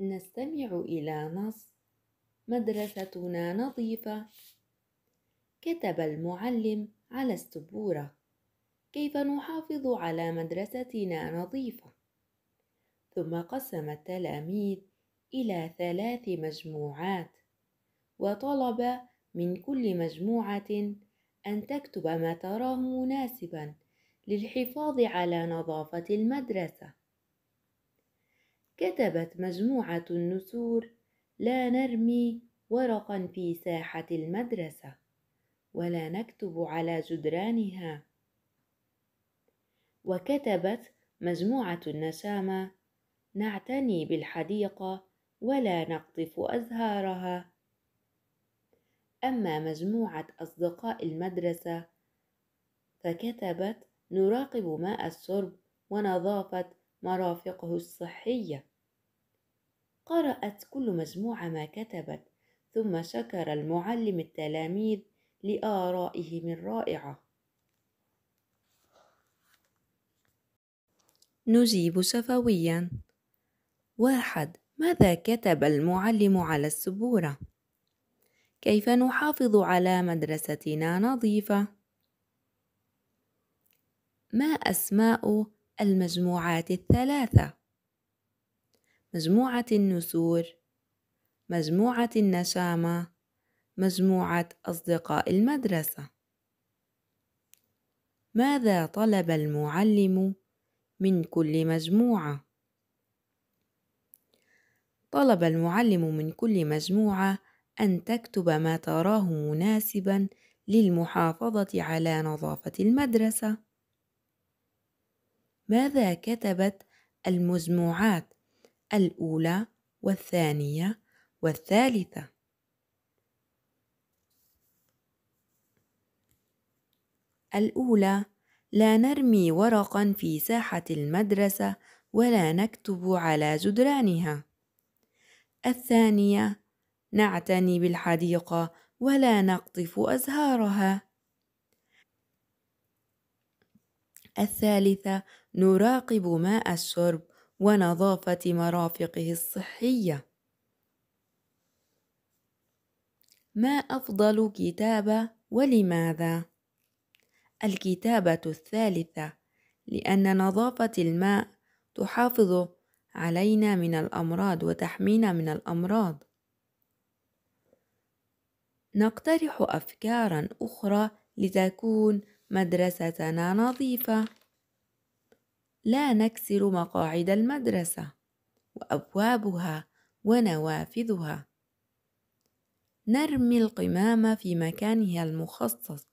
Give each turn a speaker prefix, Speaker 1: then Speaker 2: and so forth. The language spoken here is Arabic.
Speaker 1: نستمع إلى نص مدرستنا نظيفة كتب المعلم على السبورة كيف نحافظ على مدرستنا نظيفة ثم قسم التلاميذ إلى ثلاث مجموعات وطلب من كل مجموعة أن تكتب ما تراه مناسبا للحفاظ على نظافة المدرسة كتبت مجموعة النسور لا نرمي ورقا في ساحة المدرسة ولا نكتب على جدرانها وكتبت مجموعة النشامة نعتني بالحديقة ولا نقطف أزهارها أما مجموعة أصدقاء المدرسة فكتبت نراقب ماء الشرب ونظافة مرافقه الصحيه قرأت كل مجموعة ما كتبت ثم شكر المعلم التلاميذ لآرائهم الرائعة نجيب سفويا واحد ماذا كتب المعلم على السبورة؟ كيف نحافظ على مدرستنا نظيفة؟ ما أسماء المجموعات الثلاثة؟ مجموعة النسور مجموعة النشامة مجموعة أصدقاء المدرسة ماذا طلب المعلم من كل مجموعة؟ طلب المعلم من كل مجموعة أن تكتب ما تراه مناسبا للمحافظة على نظافة المدرسة. ماذا كتبت المجموعات الأولى والثانية والثالثة الأولى لا نرمي ورقا في ساحة المدرسة ولا نكتب على جدرانها الثانية نعتني بالحديقة ولا نقطف أزهارها الثالثة نراقب ماء الشرب ونظافة مرافقه الصحية ما أفضل كتابة ولماذا؟ الكتابة الثالثة لأن نظافة الماء تحافظ علينا من الأمراض وتحمينا من الأمراض نقترح أفكارا أخرى لتكون مدرستنا نظيفة لا نكسر مقاعد المدرسة وأبوابها ونوافذها نرمي القمامة في مكانها المخصص